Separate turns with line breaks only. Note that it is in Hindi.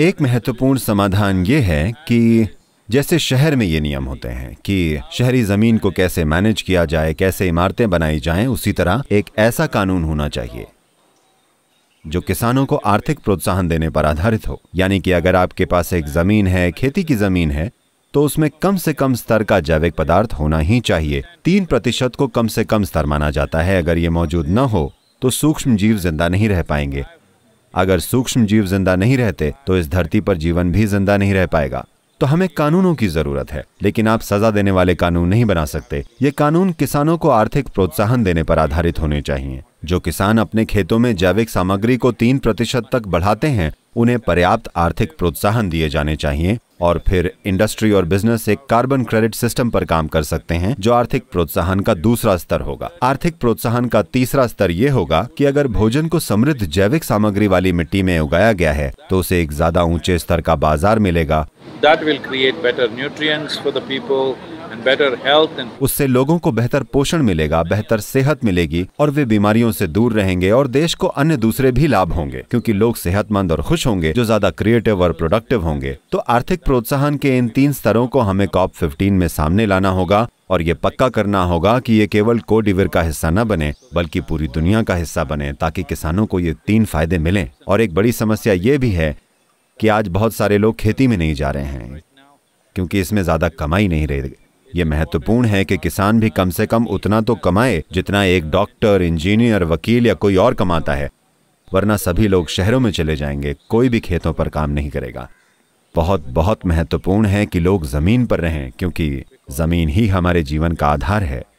एक महत्वपूर्ण समाधान ये है कि जैसे शहर में ये नियम होते हैं कि शहरी जमीन को कैसे मैनेज किया जाए कैसे इमारतें बनाई जाएं, उसी तरह एक ऐसा कानून होना चाहिए जो किसानों को आर्थिक प्रोत्साहन देने पर आधारित हो यानी कि अगर आपके पास एक जमीन है खेती की जमीन है तो उसमें कम से कम स्तर का जैविक पदार्थ होना ही चाहिए तीन प्रतिशत को कम से कम स्तर माना जाता है अगर ये मौजूद न हो तो सूक्ष्म जीव जिंदा नहीं रह पाएंगे अगर सूक्ष्म जीव जिंदा नहीं रहते तो इस धरती पर जीवन भी जिंदा नहीं रह पाएगा तो हमें कानूनों की जरूरत है लेकिन आप सजा देने वाले कानून नहीं बना सकते ये कानून किसानों को आर्थिक प्रोत्साहन देने पर आधारित होने चाहिए जो किसान अपने खेतों में जैविक सामग्री को तीन प्रतिशत तक बढ़ाते हैं उन्हें पर्याप्त आर्थिक प्रोत्साहन दिए जाने चाहिए और फिर इंडस्ट्री और बिजनेस एक कार्बन क्रेडिट सिस्टम पर काम कर सकते हैं जो आर्थिक प्रोत्साहन का दूसरा स्तर होगा आर्थिक प्रोत्साहन का तीसरा स्तर ये होगा कि अगर भोजन को समृद्ध जैविक सामग्री वाली मिट्टी में उगाया गया है तो उसे एक ज्यादा ऊंचे स्तर का बाजार मिलेगा उससे लोगों को बेहतर पोषण मिलेगा बेहतर सेहत मिलेगी और वे बीमारियों से दूर रहेंगे और देश को अन्य दूसरे भी लाभ होंगे क्योंकि लोग सेहतमंद और खुश होंगे जो ज्यादा क्रिएटिव और प्रोडक्टिव होंगे तो आर्थिक प्रोत्साहन के इन तीन स्तरों को हमें कॉप फिफ्टीन में सामने लाना होगा और ये पक्का करना होगा कि ये केवल कोडिविर का हिस्सा न बने बल्कि पूरी दुनिया का हिस्सा बने ताकि किसानों को ये तीन फायदे मिलें और एक बड़ी समस्या ये भी है कि आज बहुत सारे लोग खेती में नहीं जा रहे हैं क्योंकि इसमें ज्यादा कमाई नहीं रहेगी ये महत्वपूर्ण है कि किसान भी कम से कम उतना तो कमाए जितना एक डॉक्टर इंजीनियर वकील या कोई और कमाता है वरना सभी लोग शहरों में चले जाएंगे कोई भी खेतों पर काम नहीं करेगा बहुत बहुत महत्वपूर्ण है कि लोग जमीन पर रहें क्योंकि जमीन ही हमारे जीवन का आधार है